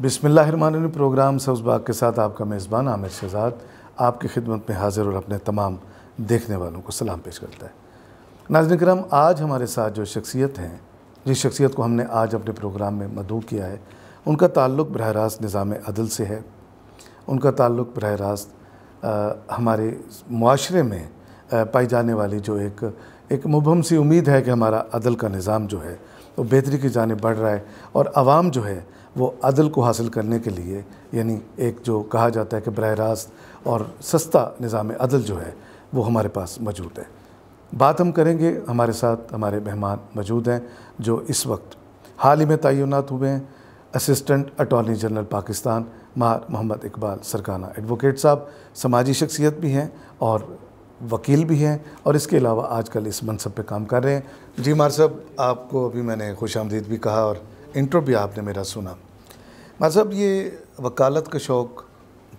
बिसमिल्लामान programme सब्ज़ बाग के साथ आपका मेज़बान आमिर शहजाद आपकी खिदमत में हाज़िर और अपने तमाम देखने वालों को सलाम पेश करता है नाजन कराम आज हमारे साथ जो शख्सियत हैं जिस शख्सियत को हमने आज अपने प्रोग्राम में मदू किया है उनका ताल्लुक़ बरह रास्त निज़ाम अदल से है उनका ताल्लुक़ बरह रास्त हमारे माशरे में पाई जाने वाली जो एक एक मुबम सी उम्मीद है कि हमारा अदल का निज़ाम जो है वो तो बेहतरी की जानब बढ़ रहा है और आवाम जो है वो अदल को हासिल करने के लिए यानी एक जो कहा जाता है कि बरह रास्त और सस्ता निज़ाम अदल जो है वो हमारे पास मौजूद है बात हम करेंगे हमारे साथ हमारे मेहमान मौजूद हैं जो इस वक्त हाल ही में तयनत हुए हैं असिस्टेंट अटॉर्नी जनरल पाकिस्तान मार मोहम्मद इकबाल सरकाना एडवोकेट साहब समाजी शख्सियत भी हैं और वकील भी हैं और इसके अलावा आजकल इस मनसब पे काम कर रहे हैं जी मार साहब आपको अभी मैंने खुश आमदीद भी कहा और इंट्रो भी आपने मेरा सुना मज़हब ये वकालत का शौक़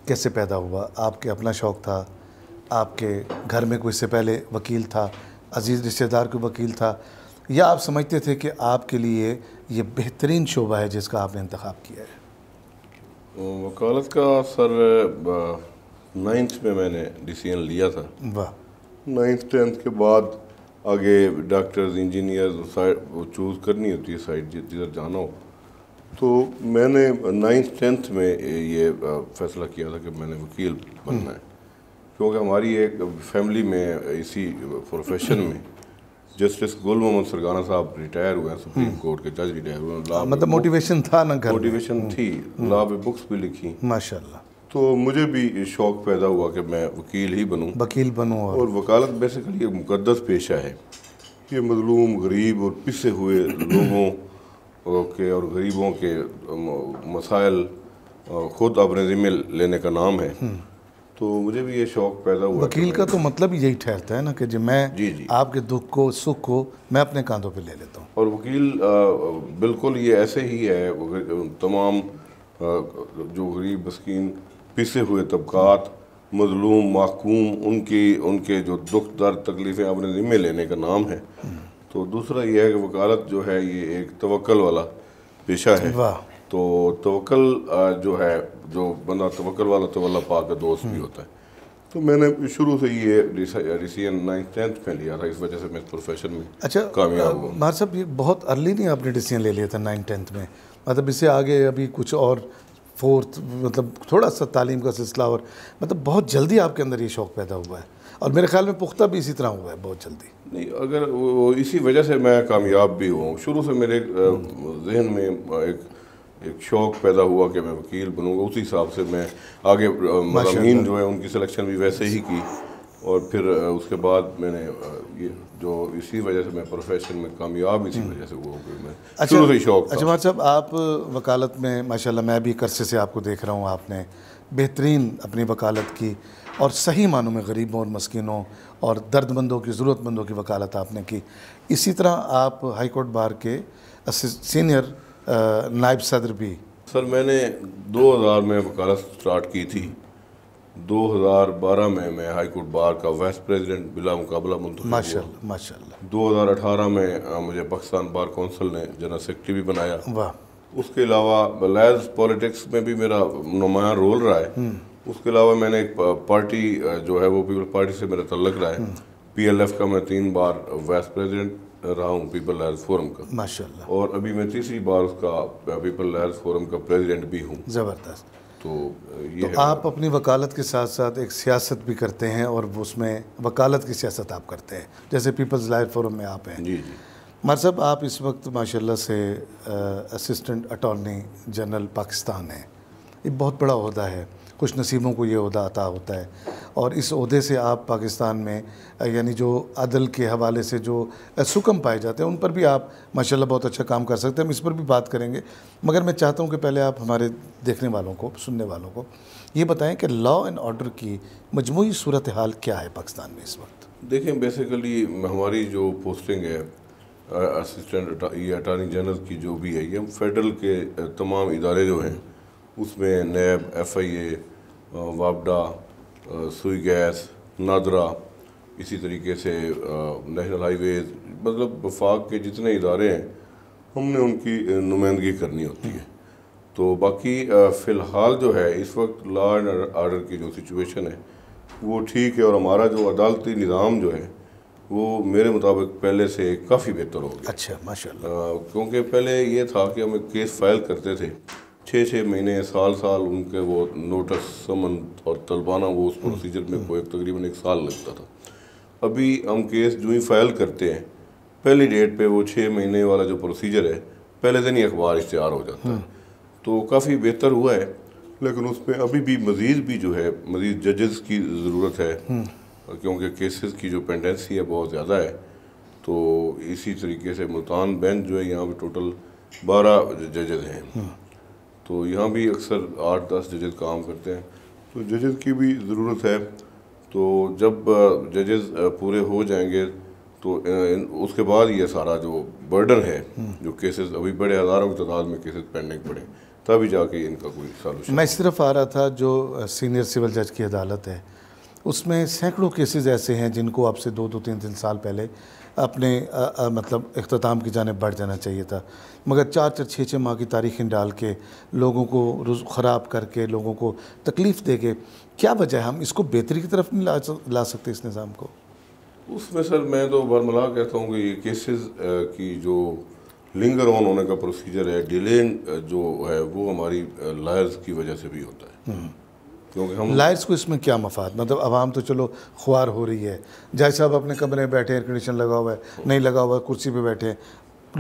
कैसे पैदा हुआ आपके अपना शौक़ था आपके घर में कोई इससे पहले वकील था अजीज़ रिश्तेदार को वकील था या आप समझते थे कि आपके लिए ये बेहतरीन शोबा है जिसका आपने इंतखब किया है वकालत का सर नाइन्थ में मैंने डिसीजन लिया था वाह नाइन्थ टेंथ के बाद आगे डॉक्टर्स इंजीनियर्स वो चूज़ करनी होती है साइड जिधर जाना हो तो मैंने नाइन्थ टेंथ में ये फैसला किया था कि मैंने वकील बनना है क्योंकि हमारी एक फैमिली में इसी प्रोफेशन में जस्टिस गुल मोहम्मद सरगाना साहब रिटायर हुए हैं सुप्रीम हम्म। कोर्ट के जज रिटायर हुए मतलब मोटिवेशन था ना घर मोटिवेशन थी लॉ हम्म। बुक्स भी लिखी माशाल्लाह तो मुझे भी शौक़ पैदा हुआ कि मैं वकील ही बनूं वकील बनूं और, और वकालत बेसिकली एक मुकदस पेशा है ये मजलूम गरीब और पिसे हुए लोगों के और गरीबों के मसाइल ख़ुद अपने ज़िम्मे लेने का नाम है हम्म। तो मुझे भी ये शौक़ पैदा हुआ वकील का तो मतलब यही ठहरता है ना कि जी मैं जी जी आपके दुख को सुख को मैं अपने कांधों पे ले लेता हूँ और वकील बिल्कुल ये ऐसे ही है तमाम जो गरीब मस्किन पिसे हुए तबकात मजलूम माकूम उनके उनके जो दुख दर्द तकलीफ़ें अपने ज़िम्मे लेने का नाम है तो दूसरा यह है कि वकालत जो है ये एक तवक्ल वाला पेशा है तो तवक्ल जो है जो बंदा तवक्ल वाला तो अल्लाह पाक का दोस्त भी हम्म। होता है तो मैंने शुरू से ये डिसीजन नाइन्थ टेंथ में लिया था इस वजह से मैं प्रोफेशन में अच्छा कामयाब हुआ मार साहब ये बहुत अर्ली नहीं आपने डिसीजन ले लिया था नाइन्थ टेंथ में मतलब इससे आगे अभी कुछ और फोर्थ मतलब थोड़ा सा तालीम का सिलसिला और मतलब बहुत जल्दी आपके अंदर ये शौक़ पैदा हुआ है और मेरे ख्याल में पुख्ता भी इसी तरह हुआ है बहुत जल्दी नहीं अगर वो इसी वजह से मैं कामयाब भी हुआ शुरू से मेरे जहन में एक एक शौक़ पैदा हुआ कि मैं वकील बनूँगा उसी हिसाब से मैं आगे मजामीन जो है उनकी सिलेक्शन भी वैसे ही की और फिर उसके बाद मैंने ये जो इसी वजह से मैं प्रोफेशन में कामयाब इसी हम्म। वजह से हुआ कि मैं अच्छा, से शौक अच्छा बात साहब आप वकालत में माशाल्लाह मैं भी कर्से से आपको देख रहा हूँ आपने बेहतरीन अपनी वकालत की और सही मानों में गरीबों और मस्किनों और दर्दमंदों की ज़रूरतमंदों की वकालत आपने की इसी तरह आप हाईकोर्ट बार के सीनियर नायब सदर भी सर मैंने दो में वकालत स्टार्ट की थी 2012 में मैं हाई कोर्ट बार का वाइस प्रेसिडेंट बिला मुकाबला मुंतब माशाल्लाह माशाल्लाह 2018 में मुझे पाकिस्तान बार कौंसिल ने जनरल सेक्रेटरी भी बनाया वाह उसके अलावा बलैज पॉलिटिक्स में भी मेरा नुमाया रोल रहा है हम्म। उसके अलावा मैंने एक पार्टी जो है वो पीपल पार्टी से मेरा तल्लक रहा है हम्म। पीएलएफ का मैं तीन बार वाइस प्रेसिडेंट रहा हूँ पीपल लहर फोरम का माशाल्लाह और अभी मैं तीसरी बार उसका पीपल लहर फोरम का प्रेसिडेंट भी हूँ ज़बरदस्त तो ये तो आप अपनी वकालत के साथ साथ एक सियासत भी करते हैं और उसमें वकालत की सियासत आप करते हैं जैसे पीपल्स लाइफ फोरम में आप हैं जी जी मर साहब आप इस वक्त माशाल्लाह से असिस्टेंट अटॉर्नी जनरल पाकिस्तान हैं ये बहुत बड़ा अहदा है कुछ नसीबों को ये अहदा अता होता है और इस अहदे से आप पाकिस्तान में यानी जो अदल के हवाले से जो सुकम पाए जाते हैं उन पर भी आप माशाल्लाह बहुत अच्छा काम कर सकते हैं हम इस पर भी बात करेंगे मगर मैं चाहता हूँ कि पहले आप हमारे देखने वालों को सुनने वालों को ये बताएँ कि लॉ एंड ऑर्डर की मजमू सूरत हाल क्या है पाकिस्तान में इस वक्त देखें बेसिकली हमारी जो पोस्टिंग है असिस्टेंट ये अटारनी जनरल की जो भी है ये फेडरल के तमाम इदारे जो हैं उसमें नैब एफ आई ए वापडा सुई गैस नादरा इसी तरीके से नेशनल हाईवेज मतलब वफाक के जितने इदारे हैं हमने उनकी नुमाइंदगी करनी होती है तो बाकी फ़िलहाल जो है इस वक्त लॉ एंड आर्डर की जो सिचुएशन है वो ठीक है और हमारा जो अदालती निज़ाम जो है वो मेरे मुताबिक पहले से काफ़ी बेहतर हो गया अच्छा माशाल्लाह क्योंकि पहले ये था कि हम एक केस फाइल करते थे छः छः महीने साल साल उनके वो नोटिस समन और तलबाना वो उस प्रोसीजर में कोई तकरीबन एक साल लगता था अभी हम केस जो ही फाइल करते हैं पहली डेट पे वो छः महीने वाला जो प्रोसीजर है पहले दिन ही अखबार इश्तहार हो जाता है तो काफ़ी बेहतर हुआ है लेकिन उसमें अभी भी मज़ीद भी जो है मज़ीद जजेस की ज़रूरत है क्योंकि केसेस की जो पेंडेंसी है बहुत ज़्यादा है तो इसी तरीके से मुल्तान बेंच जो है यहाँ पर टोटल बारह जजेज हैं तो यहाँ भी अक्सर आठ दस जजेज काम करते हैं तो जजेज की भी ज़रूरत है तो जब जजेज पूरे हो जाएंगे तो इन, उसके बाद ये सारा जो बर्डन है हम्म। जो केसेस अभी बड़े हज़ारों की तादाद में केसेस पेंडिंग पड़े तभी जाके इनका कोई सॉल्यूशन मैं सिर्फ आ रहा था जो सीनियर सिविल जज की अदालत है उसमें सैकड़ों केसेस ऐसे हैं जिनको आपसे दो दो तीन तीन साल पहले अपने आ, आ, मतलब अख्ताम की जानब बढ़ जाना चाहिए था मगर चार चार छः छः माह की तारीखें डाल के लोगों को रुज ख़राब करके लोगों को तकलीफ़ दे के क्या वजह है हम इसको बेहतरी की तरफ नहीं ला, ला सकते इस निज़ाम को उसमें सर मैं तो बरमला कहता हूँ कि ये केसेस की जो लिंगर ऑन होने का प्रोसीजर है डिले जो है वो हमारी लायर्स की वजह से भी होता है हम्म। क्योंकि हम लाइट्स को इसमें क्या मफाद मतलब आवाम तो चलो ख्वार हो रही है जाय साहब अपने कमरे में बैठे एयर कंडीशन लगा हुआ है नहीं लगा हुआ है कुर्सी पर बैठे हैं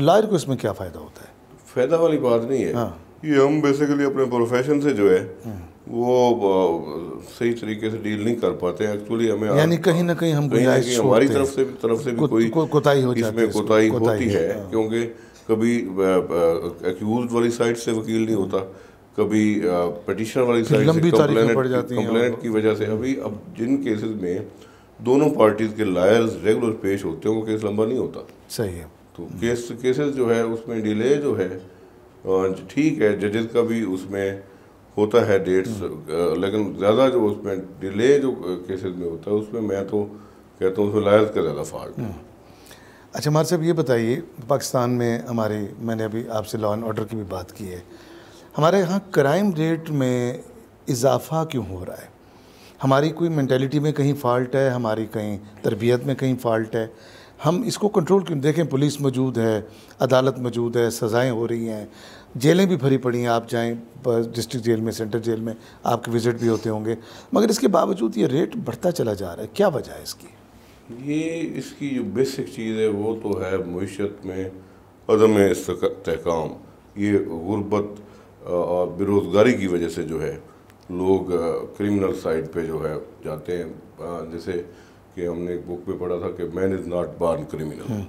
लायर को इसमें क्या फ़ायदा होता है फ़ायदा वाली बात नहीं है हाँ। ये हम बेसिकली अपने प्रोफेशन से जो है हाँ। वो सही तरीके से डील नहीं कर पाते एक्चुअली हमें यानी कहीं ना कहीं हम कहीं ना कहीं हमारी तरफ से तरफ से भी को, कोई कोताही हो इसमें कोताही होती है हाँ। क्योंकि कभी एक्यूज वाली साइड से वकील नहीं होता कभी पटिशनर वाली साइड से कंप्लेनेट की वजह से अभी अब जिन केसेस में दोनों पार्टीज के लायर्स रेगुलर पेश होते हैं वो केस लंबा नहीं होता सही है तो केस केसेस जो है उसमें डिले जो है ठीक है जजेस का भी उसमें होता है डेट्स हम्म। लेकिन ज़्यादा जो उसमें डिले जो केसेस में होता है उसमें मैं तो कहता हूँ उसमें लायर्स का ज़्यादा फॉल्ट हम्म। अच्छा मार साहब ये बताइए पाकिस्तान में हमारे मैंने अभी आपसे लॉ एंड ऑर्डर की भी बात की है हमारे यहाँ क्राइम रेट में इजाफा क्यों हो रहा है हमारी कोई मैंटेलिटी में कहीं फॉल्ट है हमारी कहीं तरबियत में कहीं फॉल्ट है हम इसको कंट्रोल क्यों देखें पुलिस मौजूद है अदालत मौजूद है सज़ाएं हो रही हैं जेलें भी भरी पड़ी हैं आप जाएं डिस्ट्रिक्ट जेल में सेंट्रल जेल में आपके विज़िट भी होते होंगे मगर इसके बावजूद ये रेट बढ़ता चला जा रहा है क्या वजह है इसकी ये इसकी जो बेसिक चीज़ है वो तो है मीशत में अदम इसकाम ये गुरबत और बेरोज़गारी की वजह से जो है लोग क्रिमिनल साइड पे जो है जाते हैं जैसे कि हमने एक बुक में पढ़ा था कि man is not born criminal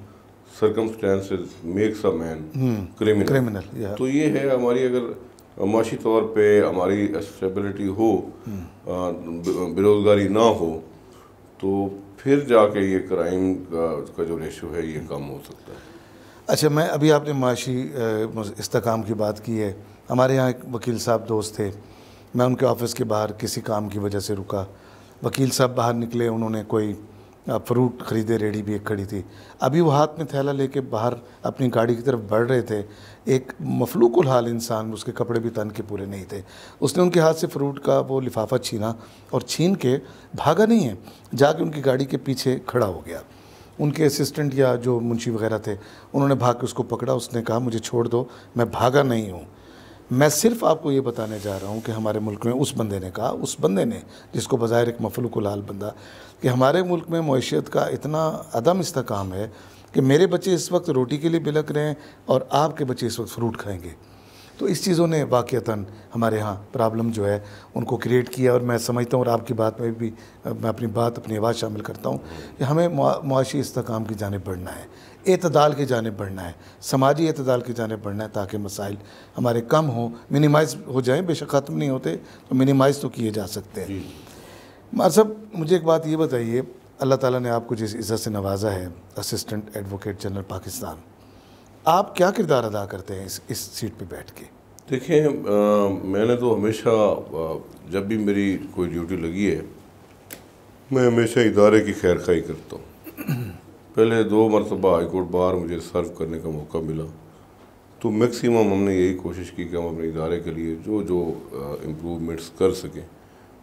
circumstances makes a man criminal criminal तो ये है हमारी अगर माशी तौर पे हमारी स्टेबिलिटी हो हम्म। बेरोज़गारी ना हो तो फिर जाके ये क्राइम का, का जो रेशो है ये कम हो सकता है अच्छा मैं अभी आपने माशी इस्तकाम की बात की है हमारे यहाँ एक वकील साहब दोस्त थे मैं उनके ऑफिस के बाहर किसी काम की वजह से रुका वकील साहब बाहर निकले उन्होंने कोई फ्रूट खरीदे रेडी भी एक खड़ी थी अभी वो हाथ में थैला लेके बाहर अपनी गाड़ी की तरफ बढ़ रहे थे एक मफलूकुल हाल इंसान उसके कपड़े भी तन के पूरे नहीं थे उसने उनके हाथ से फ्रूट का वो लिफाफा छीना और छीन के भागा नहीं है जाके उनकी गाड़ी के पीछे खड़ा हो गया उनके असिस्टेंट या जो मुंशी वगैरह थे उन्होंने भाग के उसको पकड़ा उसने कहा मुझे छोड़ दो मैं भागा नहीं हूँ मैं सिर्फ आपको ये बताने जा रहा हूँ कि हमारे मुल्क में उस बंदे ने कहा उस बंदे ने जिसको बज़ाहिर एक मफलूक लाल बंदा कि हमारे मुल्क में मैशियत का इतना अदम इसकाम है कि मेरे बच्चे इस वक्त रोटी के लिए बिलक रहे हैं और आपके बच्चे इस वक्त फ्रूट खाएंगे तो इस चीज़ों ने वाक़ता हमारे यहाँ प्रॉब्लम जो है उनको क्रिएट किया और मैं समझता हूँ और आपकी बात में भी मैं अपनी बात अपनी आवाज़ शामिल करता हूँ कि हमें मुआशी इसकाम की जानब बढ़ना है अतदाल की जानब बढ़ना है समाजी अतदाल की जानब बढ़ना है ताकि मसाइल हमारे कम हों मिनिमाइज हो जाएँ बेशक ख़त्म नहीं होते तो मिनिमाइज तो किए जा सकते हैं मार साहब मुझे एक बात ये बताइए अल्लाह ताला ने आपको जिस इज़्ज़त से नवाजा है असिस्टेंट एडवोकेट जनरल पाकिस्तान आप क्या किरदार अदा करते हैं इस इस सीट पे बैठ के देखें मैंने तो हमेशा आ, जब भी मेरी कोई ड्यूटी लगी है मैं हमेशा इदारे की खैर खाई करता हूँ पहले दो मरतबा हाईकोर्ट बार मुझे सर्व करने का मौका मिला तो मैक्सिमम हमने यही कोशिश की कि हम अपने इदारे के लिए जो जो इम्प्रूवमेंट्स कर सकें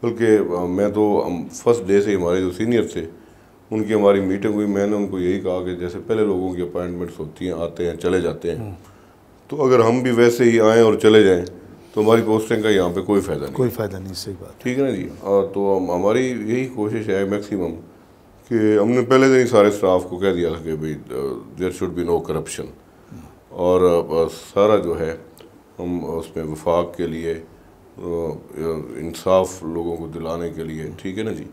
बल्कि मैं तो फर्स्ट डे से हमारे जो सीनियर थे उनकी हमारी मीटिंग हुई मैंने उनको यही कहा कि जैसे पहले लोगों की अपॉइंटमेंट्स होती हैं आते हैं चले जाते हैं हम्म। तो अगर हम भी वैसे ही आएँ और चले जाएँ तो हमारी पोस्टिंग का यहाँ पे कोई फ़ायदा नहीं कोई फ़ायदा नहीं सही बात ठीक है ना जी और तो हमारी यही कोशिश है मैक्सिमम कि हमने पहले दिन ही सारे स्टाफ को कह दिया था कि भाई there should be no corruption और सारा जो है हम उसमें वफाक के लिए इंसाफ लोगों को दिलाने के लिए ठीक है ना जी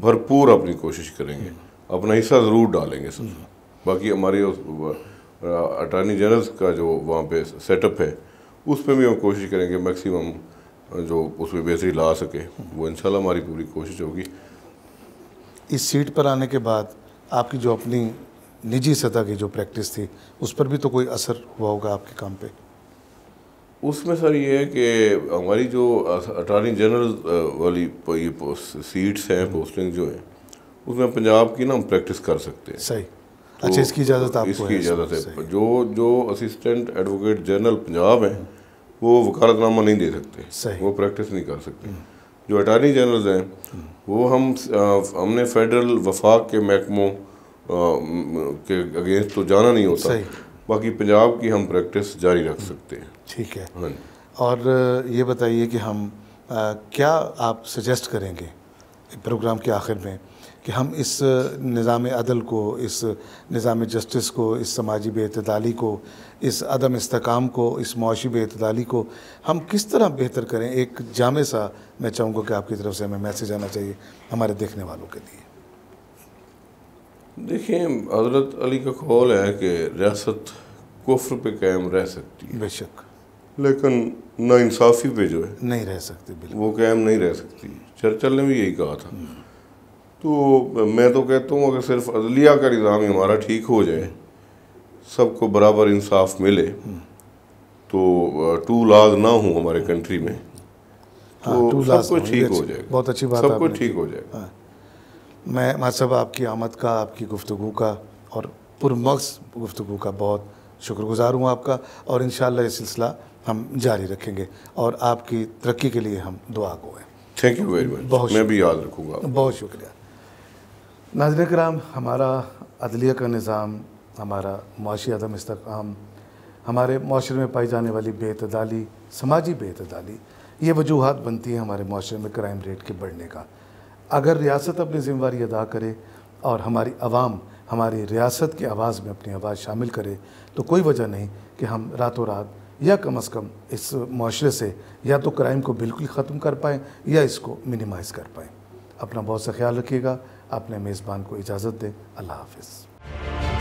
भरपूर अपनी कोशिश करेंगे अपना हिस्सा ज़रूर डालेंगे सब हम्म। बाकी हमारी अटॉर्नी जनरल का जो वहाँ पे सेटअप है उस पर भी हम कोशिश करेंगे मैक्सिमम जो उसमें बेहतरी ला सके वो इंशाल्लाह हमारी पूरी कोशिश होगी इस सीट पर आने के बाद आपकी जो अपनी निजी सतह की जो प्रैक्टिस थी उस पर भी तो कोई असर हुआ होगा आपके काम पर उसमें सर ये है कि हमारी जो अटारनी जनरल वाली ये सीट्स हैं पोस्टिंग जो है उसमें पंजाब की ना हम प्रैक्टिस कर सकते हैं सही तो अच्छा इसकी इजाज़त आपको इसकी इजाज़त है जो जो असिस्टेंट एडवोकेट जनरल पंजाब हैं वो वकालतनामा नहीं दे सकते वो प्रैक्टिस नहीं कर सकते जो अटारनी जनरल हैं वो हम हमने फेडरल वफाक के महकमों के अगेंस्ट तो जाना नहीं होता बाकी पंजाब की हम प्रैक्टिस जारी रख सकते हैं ठीक है हाँ और ये बताइए कि हम आ, क्या आप सजेस्ट करेंगे प्रोग्राम के आखिर में कि हम इस निज़ाम अदल को इस निज़ाम जस्टिस को इस समाजी बेतदाली को इस अदम इसकाम को इस मुशी बेतदाली को हम किस तरह बेहतर करें एक जाम सा मैं चाहूँगा कि आपकी तरफ से हमें मैसेज आना चाहिए हमारे देखने वालों के लिए देखिए हजरत अली का कौल है कि रियासत कुफर पे कायम रह सकती है बेशक लेकिन नाानसाफ़ी पे जो है नहीं रह सकती बिल्कुल वो कायम नहीं रह सकती चर्चल ने भी यही कहा था तो मैं तो कहता हूँ अगर सिर्फ अदलिया का निज़ाम ही हमारा ठीक हो जाए सबको बराबर इंसाफ मिले तो टू लाज ना हो हमारे कंट्री में हाँ, तो हाँ, सब कुछ ठीक हो जाएगा बहुत अच्छी बात सब कुछ ठीक हो जाएगा हाँ। मैं मतलब आपकी आमद का आपकी गुफ्तु का और पुरमक्स गुफ्तु का बहुत शुक्रगुजार हूँ आपका और इन ये सिलसिला हम जारी रखेंगे और आपकी तरक्की के लिए हम दुआ को हैं थैंक यू वेरी मच बहुत मैं भी याद रखूँगा बहुत शुक्रिया नाजर कराम हमारा अदलिया का निज़ाम हमारा माशी अदम इसकाम हमारे माशरे में पाई जाने वाली बेतदाली समाजी बेतदाली ये वजूहत बनती हैं हमारे माशरे में क्राइम रेट के बढ़ने का अगर रियासत अपनी जिम्मेवारी अदा करे और हमारी आवाम हमारी रियासत की आवाज़ में अपनी आवाज़ शामिल करे तो कोई वजह नहीं कि हम रातों रात या कम अज़ कम इस माशरे से या तो क्राइम को बिल्कुल ख़त्म कर पाएँ या इसको मिनिमाइज़ कर पाएँ अपना बहुत सा ख्याल रखिएगा अपने मेज़बान को इजाज़त दें अल्लाह हाफिज़